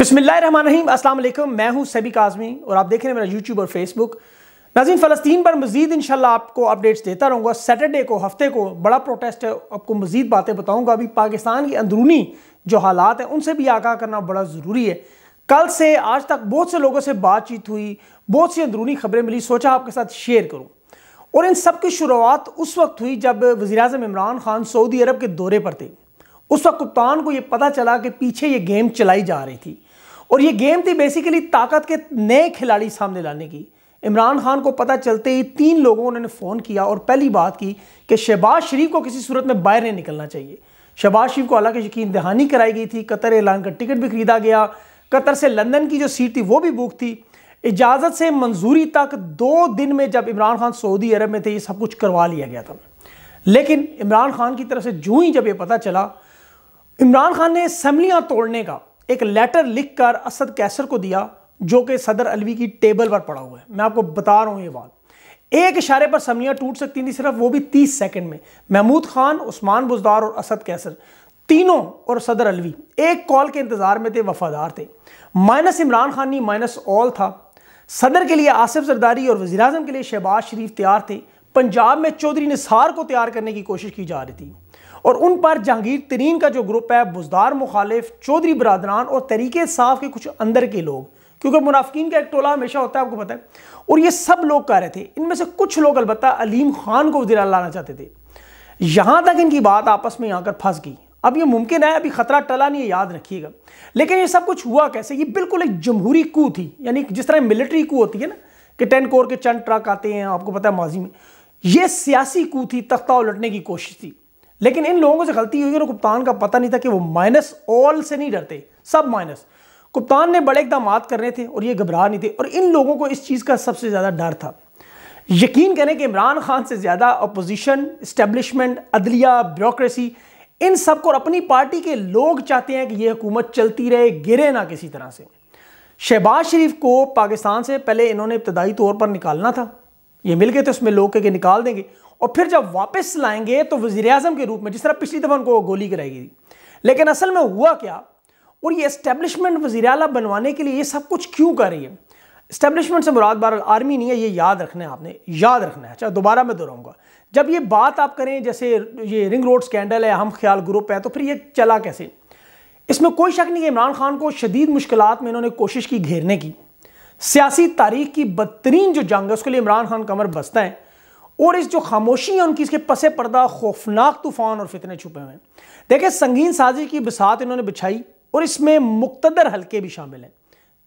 बसमिल मैं हूँ सभी आज़मी और आप देख रहे हैं मेरा यूट्यूब और फेसबुक नाजीन फ़लस्तीन पर मज़ीद इन आपको अपडेट्स देता रहूँगा सैटरडे को हफ्ते को बड़ा प्रोटेस्ट है आपको मज़ीद बातें बताऊँगा अभी पाकिस्तान की अंदरूनी जो हालात हैं उनसे भी आगाह करना बड़ा ज़रूरी है कल से आज तक बहुत से लोगों से बातचीत हुई बहुत सी अंदरूनी खबरें मिली सोचा आपके साथ शेयर करूँ और इन सब की शुरुआत उस वक्त हुई जब वज़ी अजम इमरान खान सऊदी अरब के दौरे पर थे उस वक्त कप्तान को ये पता चला कि पीछे ये गेम चलाई जा रही थी और ये गेम थी बेसिकली ताकत के नए खिलाड़ी सामने लाने की इमरान खान को पता चलते ही तीन लोगों ने फ़ोन किया और पहली बात की कि शहबाज शरीफ को किसी सूरत में बाहर नहीं निकलना चाहिए शहबाज शरीफ को हालांकि यकीन दहानी कराई गई थी कतर एलान का टिकट भी खरीदा गया कतर से लंदन की जो सीट थी वो भी बुक थी इजाज़त से मंजूरी तक दो दिन में जब इमरान खान सऊदी अरब में थे ये सब कुछ करवा लिया गया था लेकिन इमरान खान की तरफ से जूँ ही जब ये पता चला इमरान खान ने असम्बलियाँ तोड़ने का एक लेटर लिखकर असद कैसर को दिया जो कि सदर अलवी की टेबल पर पड़ा हुआ है मैं आपको बता रहा हूँ ये बात एक इशारे पर समनियाँ टूट सकती थी सिर्फ वो भी तीस सेकंड में महमूद खान उस्मान बुजदार और असद कैसर तीनों और सदर अलवी एक कॉल के इंतज़ार में थे वफादार थे माइनस इमरान खानी माइनस ऑल था सदर के लिए आसिफ जरदारी और वजी के लिए शहबाज शरीफ तैयार थे पंजाब में चौधरी निसार को तैयार करने की कोशिश की जा रही थी और उन पर जहांगीर तरीन का जो ग्रुप है बुजदार मुखालिफ चौधरी बरदरान और तरीके साफ के कुछ अंदर के लोग क्योंकि मुनाफिकीन का एक टोला हमेशा होता है आपको पता है और ये सब लोग कह रहे थे इनमें से कुछ लोग अलबत् अलीम खान को वजीरा लाना चाहते थे यहाँ तक इनकी बात आपस में आकर फंस गई अब ये मुमकिन है अभी खतरा टला नहीं है याद रखिएगा लेकिन ये सब कुछ हुआ कैसे ये बिल्कुल एक जमहूरी कू थी यानी जिस तरह मिलिट्री कू होती है ना कि टेन कोर के चंद ट्रक आते हैं आपको पता है माजी में ये सियासी कू थी तख्ता उलटने की कोशिश थी लेकिन इन लोगों से गलती हुई और कप्तान का पता नहीं था कि वो माइनस ऑल से नहीं डरते सब माइनस कप्तान ने बड़े इकदाम करने थे और ये घबरा नहीं थे और इन लोगों को इस चीज़ का सबसे ज़्यादा डर था यकीन करें कि इमरान खान से ज़्यादा अपोजिशन इस्टेब्लिशमेंट अदलिया ब्यूरोसी इन को और अपनी पार्टी के लोग चाहते हैं कि ये हुकूमत चलती रहे गिरे ना किसी तरह से शहबाज शरीफ को पाकिस्तान से पहले इन्होंने इब्तदाई तौर पर निकालना था ये मिल गए थे उसमें लोग कह के निकाल देंगे और फिर जब वापस लाएंगे तो वजीर अजम के रूप में जिस तरह पिछली दफ़ा उनको गोली कराई गई लेकिन असल में हुआ क्या और ये इस्टेब्लिशमेंट वजीर अला बनवाने के लिए ये सब कुछ क्यों कर रही है इस्टेब्लिशमेंट से मुराद बार आर्मी नहीं है ये याद रखना है आपने याद रखना है अच्छा दोबारा मैं दोहराऊंगा जब ये बात आप करें जैसे ये रिंग रोड स्कैंडल है हम ख्याल ग्रुप है तो फिर ये चला कैसे इसमें कोई शक नहीं है इमरान खान को शदीद मुश्किल में इन्होंने कोशिश की घेरने की सियासी तारीख की बदतरीन जो जंग है उसके लिए इमरान खान कमर बसता है और इस जो खामोशी है उनकी इसके पसे पर्दा खौफनाक तूफान और फितने छुपे हुए हैं देखिए संगीन साजिश की बिसात इन्होंने बिछाई और इसमें मुख्तर हल्के भी शामिल हैं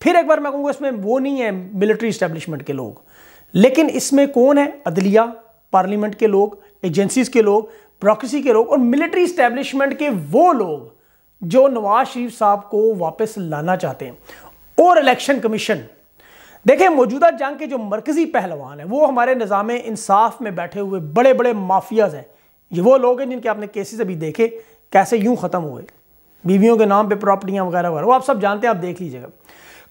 फिर एक बार मैं कहूँगा इसमें वो नहीं है मिलिट्री इस्टेब्लिशमेंट के लोग लेकिन इसमें कौन है अदलिया पार्लियामेंट के लोग एजेंसीज के लोग ब्रोक्रेसी के लोग और मिलिट्री इस्टेब्लिशमेंट के वो लोग जो नवाज शरीफ साहब को वापस लाना चाहते हैं और इलेक्शन कमीशन देखें मौजूदा जंग के जो मरकज़ी पहलवान हैं वो हमारे निज़ाम इंसाफ में बैठे हुए बड़े बड़े माफियाज हैं ये वो लोग हैं जिनके आपने केसेस अभी देखे कैसे यूं ख़त्म हुए बीवियों के नाम पे प्रॉपर्टियाँ वगैरह वगैरह वो आप सब जानते हैं आप देख लीजिएगा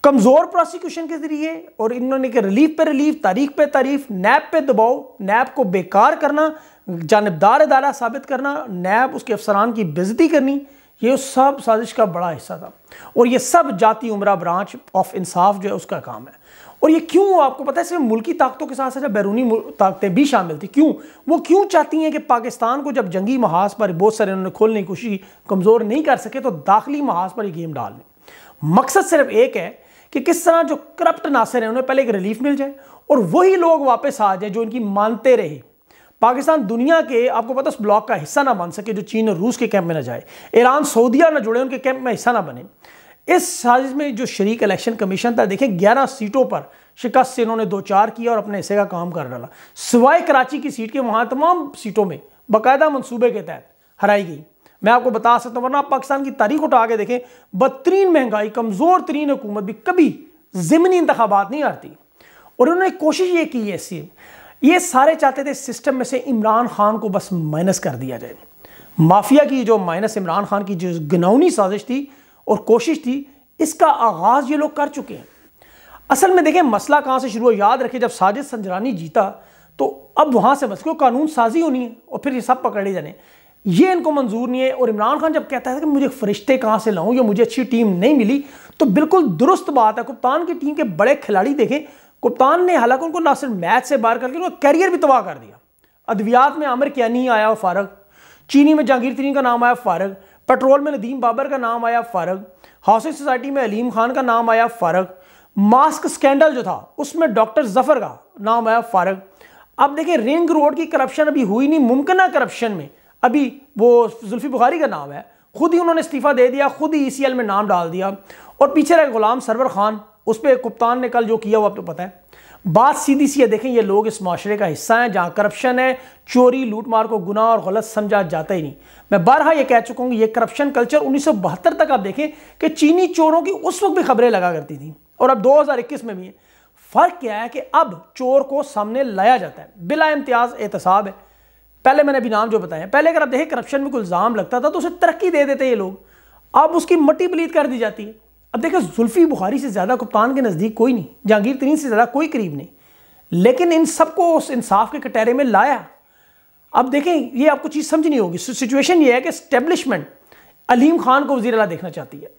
कमज़ोर प्रोसिक्यूशन के ज़रिए और इन्होंने के रिलीफ पे रिलीफ तारीख पे तारीफ नैब पर दबाव नैब को बेकार करना जानबदार अदारा साबित करना नैब उसके अफसरान की बेजती करनी ये उस सब साजिश का बड़ा हिस्सा था और ये सब जाती उमरा ब्रांच ऑफ इंसाफ जो है उसका काम है और ये क्यों आपको पता है सिर्फ मुल्की ताकतों के साथ साथ जब बैरूनी ताकतें भी शामिल थी क्यों वो क्यों चाहती हैं कि पाकिस्तान को जब जंगी महाज पर बहुत सारे उन्होंने खोलने की कोशिश कमज़ोर नहीं कर सके तो दाखिली महाज पर ये गेम डाल लें मकसद सिर्फ एक है कि किस तरह जो करप्ट नासिर हैं उन्हें पहले एक रिलीफ मिल जाए और वही लोग वापस आ जाए जो इनकी मानते रहे पाकिस्तान दुनिया के आपको पता उस ब्लॉक का हिस्सा ना बन सके जो चीन और रूस के कैंप में ना जाए ईरान सऊदिया ना जुड़े उनके कैंप में हिस्सा ना बने इस साजिश में जो शरीक इलेक्शन कमीशन था देखें ग्यारह सीटों पर शिकस्त से इन्होंने दो चार किया और अपने हिस्से का काम कर डाला सिवाय कराची की सीट के वहाँ तमाम सीटों में बाकायदा मनसूबे के तहत हराई गई मैं आपको बता सकता हूँ वरना आप पाकिस्तान की तारीख उठा के देखें बदतरीन महंगाई कमज़ोर तरीन हुकूमत भी कभी ज़मनी इंतबात नहीं हारती और उन्होंने कोशिश ये की है सी ये सारे चाहते थे सिस्टम में से इमरान खान को बस माइनस कर दिया जाए माफिया की जो माइनस इमरान खान की जो गनौनी साजिश थी और कोशिश थी इसका आगाज़ ये लोग कर चुके हैं असल में देखें मसला कहाँ से शुरू हुआ याद रखे जब साजिद संजरानी जीता तो अब वहाँ से बस क्यों कानून साजी होनी है और फिर ये सब पकड़े जाने ये इनको मंजूर नहीं है और इमरान खान जब कहता है कि मुझे फरिश्ते कहाँ से लाऊं या मुझे अच्छी टीम नहीं मिली तो बिल्कुल दुरुस्त बात है कप्तान की टीम के बड़े खिलाड़ी देखें कप्तान ने हालांकि उनको ना सिर्फ मैच से बाहर करके उनका करियर भी तबाह कर दिया अद्वियात में आमिर क्यानी आया और फारग चीनी में जहांगीर तरीन का नाम आया फारग पेट्रोल में नदीम बाबर का नाम आया फ़ारग हाउसिंग सोसाइटी में अलीम खान का नाम आया फ़ारग मास्क स्कैंडल जो था उसमें डॉक्टर जफर का नाम आया फ़ारग अब देखिए रिंग रोड की करप्शन अभी हुई नहीं मुमकिन करप्शन में अभी वो जुल्फी बुखारी का नाम है खुद ही उन्होंने इस्तीफ़ा दे दिया खुद ही ई e में नाम डाल दिया और पीछे रहे गुलाम सरवर खान उस पर कप्तान ने कल जो किया वो आपको तो पता है बात सीधी सी है देखें ये लोग इस माशरे का हिस्सा हैं जहाँ करप्शन है चोरी लूटमार को गुनाह और गलत समझा जाता ही नहीं मैं बारहा ये कह चुका हूँ ये करप्शन कल्चर उन्नीस तक आप देखें कि चीनी चोरों की उस वक्त भी खबरें लगा करती थी और अब इक्कीस में भी है फ़र्क क्या है कि अब चोर को सामने लाया जाता है बिला इम्तियाज एहतसाब है पहले मैंने अभी नाम जो बताया पहले अगर आप देखें करप्शन में कोई इल्ज़ाम लगता था तो उसे तरक्की दे देते ये लोग अब उसकी मट्टी बलीद कर दी जाती है अब देखो जुल्फी बुखारी से ज़्यादा कप्तान के नज़दीक कोई नहीं जहांगीर तरीन से ज़्यादा कोई करीब नहीं लेकिन इन सबको उस इंसाफ के कटहरे में लाया अब देखें ये आपको चीज़ समझ नहीं होगी सिचुएशन ये है कि स्टेब्लिशमेंट अलीम खान को वजीर अला देखना चाहती है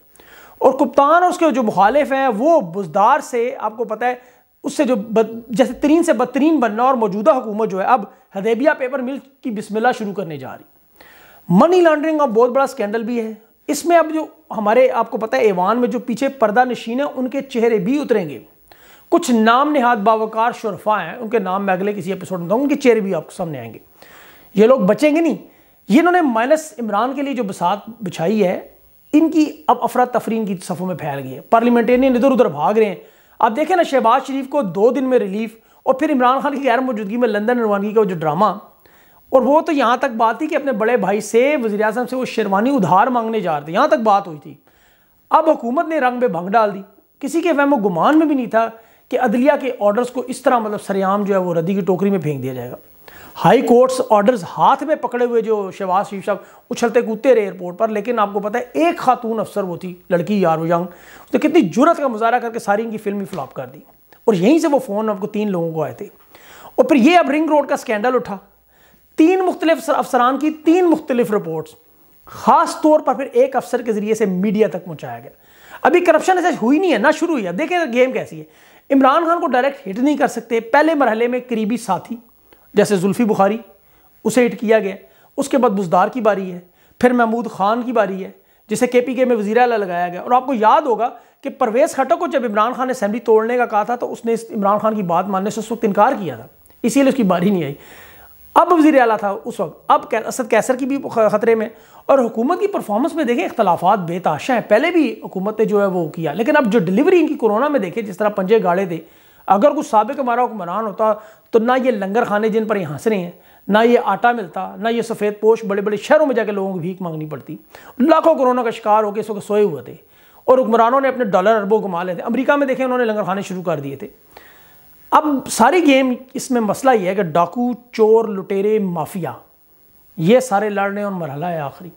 और कप्तान और उसके जो मुखालिफ हैं वो बुजदार से आपको पता है उससे जो बद, जैसे तरीन से बदतरीन बनना और मौजूदा हुकूमत जो है अब हदेबिया पेपर मिल की बिस्मिल्ला शुरू करने जा रही मनी लॉन्ड्रिंग और बहुत बड़ा स्कैंडल भी है इसमें अब जो हमारे आपको पता है ऐवान में जो पीछे पर्दा नशीन है उनके चेहरे भी उतरेंगे कुछ नाम नेहाद बावकार शरफा हैं उनके नाम मैं अगले किसी एपिसोड में दूँगा उनके चेहरे भी आपको सामने आएंगे ये लोग बचेंगे नहीं ये इन्होंने माइनस इमरान के लिए जो बसात बिछाई है इनकी अब अफरा तफरीन की सफ़ों में फैल गई है पार्लियामेंटेरियन इधर उधर भाग रहे हैं आप देखें ना शहबाज शरीफ को दो दिन में रिलीफ और फिर इमरान खान की गैर मौजूदगी में लंदन रवानगी का जो ड्रामा और वो तो यहाँ तक बात थी कि अपने बड़े भाई से वजी अजम से वो शेरवानी उधार मांगने जा रहे थे यहाँ तक बात हुई थी अब हुकूमत ने रंग में भंग डाल दी किसी के वहम गुमान में भी नहीं था कि अदलिया के ऑर्डर्स को इस तरह मतलब सरेआम जो है वो रद्दी की टोकरी में फेंक दिया जाएगा हाई कोर्ट्स ऑर्डर्स हाथ में पकड़े हुए जो शहबाज शरीफ साहब उछलते कूदते रहे एयरपोर्ट पर लेकिन आपको पता है एक खातून अफसर वो थी लड़की यारो यंग तो कितनी जुरत का मुजाहरा करके सारी इनकी फिल्म ही फ्लॉप कर दी और यहीं से वो फ़ोन आपको तीन लोगों को आए थे और फिर ये अब रिंग रोड का स्कैंडल उठा तीन मुख्तलिफ अफसरान की तीन मुख्तलिफ रिपोर्ट खास तौर पर फिर एक अफसर के जरिए से मीडिया तक पहुंचाया गया अभी करप्शन ऐसे हुई नहीं है ना शुरू हुई है देखिए गेम कैसी है इमरान खान को डायरेक्ट हिट नहीं कर सकते पहले मरहले में करीबी साथी जैसे जुल्फी बुखारी उसे हिट किया गया उसके बाद बुजदार की बारी है फिर महमूद खान की बारी है जिसे के पी के में वजीर अला लगाया गया और आपको याद होगा कि परवेज़ खटक को जब इमरान खान ने असेंबली तोड़ने का कहा था तो उसने इमरान खान की बात मानने से उस वक्त इनकार किया था इसीलिए उसकी बारी नहीं आई अब वजी अला था उस वक्त अब असद कैसर की भी ख़तरे में और हुकूमत की परफॉर्मेंस में देखें इख्लाफा बेताशा हैं पहले भी हुकूमत ने जो है वो किया लेकिन अब जो डिलीवरी इनकी कोरोना में देखें जिस तरह पंजे गाड़े थे अगर कुछ सबक हमारा हुक्मरान होता तो ना ये लंगर खाने जिन पर यहाँ रहे हैं ना ये आटा मिलता ना ये सफ़ेद पोश बड़े बड़े शहरों में जाकर लोगों को भीख मांगनी पड़ती लाखों कोरोना का शिकार होकर इस वक्त सोए हुए थे और हुक्मरानों ने अपने डॉलर अरबों को घुमा लेते अमरीका में देखें उन्होंने लंगर खाने शुरू कर दिए थे अब सारी गेम इसमें मसला ये है कि डाकू चोर लुटेरे माफिया ये सारे लड़ने और मरहला है आखिरी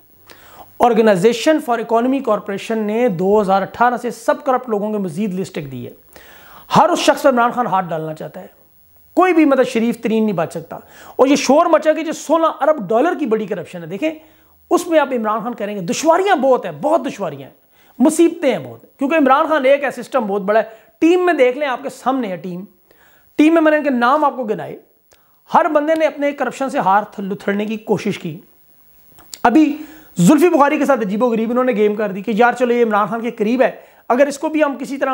ऑर्गेनाइजेशन फॉर इकोनॉमी कॉरपोरेशन ने 2018 से सब करप्ट लोगों के मजीद लिस्ट एक दी है हर उस शख्स पर इमरान खान हाथ डालना चाहता है कोई भी मतलब शरीफ तरीन नहीं बच सकता और ये शोर मचा कि जो सोलह अरब डॉलर की बड़ी करप्शन है देखें उसमें आप इमरान खान करेंगे दुशवारियां बहुत है बहुत दुशवारियां हैं मुसीबतें हैं बहुत क्योंकि इमरान खान एक है सिस्टम बहुत बड़ा है टीम में देख लें आपके सामने है टीम टीम में मैंने नाम आपको गिनाए हर बंदे ने अपने करप्शन से हाथ लुथड़ने की कोशिश की अभी जुल्फी बुखारी के साथ अजीबो गरीब इन्होंने गेम कर दी कि यार चलो ये इमरान खान के करीब है अगर इसको भी हम किसी तरह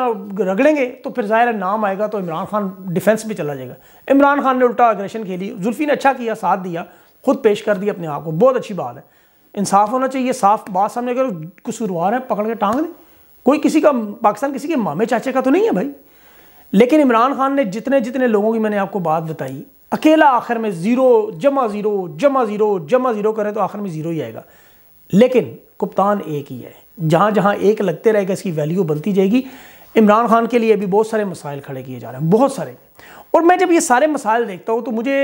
रगड़ेंगे तो फिर ज़ाहिर नाम आएगा तो इमरान खान डिफेंस में चला जाएगा इमरान खान ने उल्टा अग्रेशन खेली जुल्फी ने अच्छा किया साथ दिया खुद पेश कर दिया अपने आप को बहुत अच्छी बात है इंसाफ होना चाहिए साफ बात सामने अगर कुसूरवार है पकड़ के टांग दें कोई किसी का पाकिस्तान किसी के मामे चाचे का तो नहीं है भाई लेकिन इमरान खान ने जितने जितने लोगों की मैंने आपको बात बताई अकेला आखिर में ज़ीरो जमा ज़ीरो जमा ज़ीरो जमा ज़ीरो करें तो आखिर में ज़ीरो ही आएगा लेकिन कुप्तान एक ही है जहाँ जहाँ एक लगते रहेगा इसकी वैल्यू बनती जाएगी इमरान खान के लिए अभी बहुत सारे मसाइल खड़े किए जा रहे हैं बहुत सारे और मैं जब ये सारे मसाइल देखता हूँ तो मुझे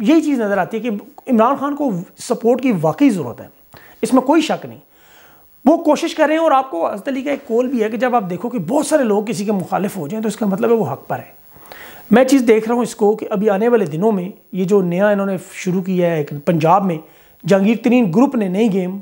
यही चीज़ नज़र आती है कि इमरान खान को सपोर्ट की वाकई ज़रूरत है इसमें कोई शक नहीं वो कोशिश कर रहे हैं और आपको असली का एक कोल भी है कि जब आप देखो कि बहुत सारे लोग किसी के मुखालिफ हो जाएं तो इसका मतलब है वो हक पर है मैं चीज़ देख रहा हूँ इसको कि अभी आने वाले दिनों में ये जो नया इन्होंने शुरू किया है पंजाब में जहांगीर तरीन ग्रुप ने नई गेम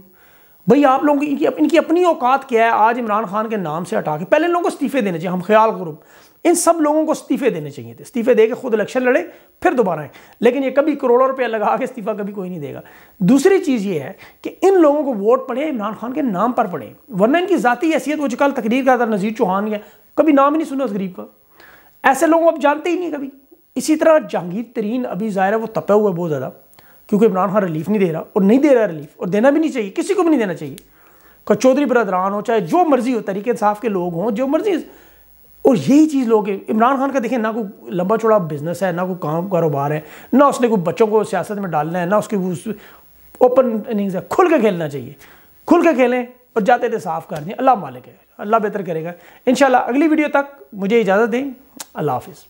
भाई आप लोगों की इनकी अपनी औकात क्या है आज इमरान खान के नाम से हटा के पहले इन लोगों को इस्तीफे देने चाहिए हम ख्याल ग्रुप इन सब लोगों को इस्तीफे देने चाहिए थे इस्तीफे दे के खुद इलेक्शन लड़े फिर दोबारा आए लेकिन ये कभी करोड़ों रुपया लगा के इस्तीफा कभी कोई नहीं देगा दूसरी चीज़ ये है कि इन लोगों को वोट पड़े इमरान खान के नाम पर पड़े वरना इनकी ज़ाती हैसियत वो जो कल तकरीर का था नज़ीर चौहान या कभी नाम ही नहीं सुना उस गरीब का ऐसे लोगों को आप जानते ही नहीं कभी इसी तरह जहांगीर तरीन अभी ज़ाहिर है वो तपे हुआ है बहुत ज़्यादा क्योंकि इमरान खान रिलीफ नहीं दे रहा और नहीं दे रहा रिलीफ और देना भी नहीं चाहिए किसी को भी नहीं देना चाहिए का चौधरी बरदरान हो चाहे जो मर्जी हो तरीके इंसाफ के लोग हों जो मर्जी और यही चीज़ लोग इमरान खान का देखें ना कोई लंबा चौड़ा बिजनेस है ना कोई काम कारोबार है ना उसने कोई बच्चों को सियासत में डालना है ना उसकी उस ओपन इनिंग्स है खुल के खेलना चाहिए खुल के खेलें और जाते थे साफ कर दें अल्लाह मालिक है अल्लाह बेहतर करेगा इन अगली वीडियो तक मुझे इजाज़त दें अल्लाह हाफिज़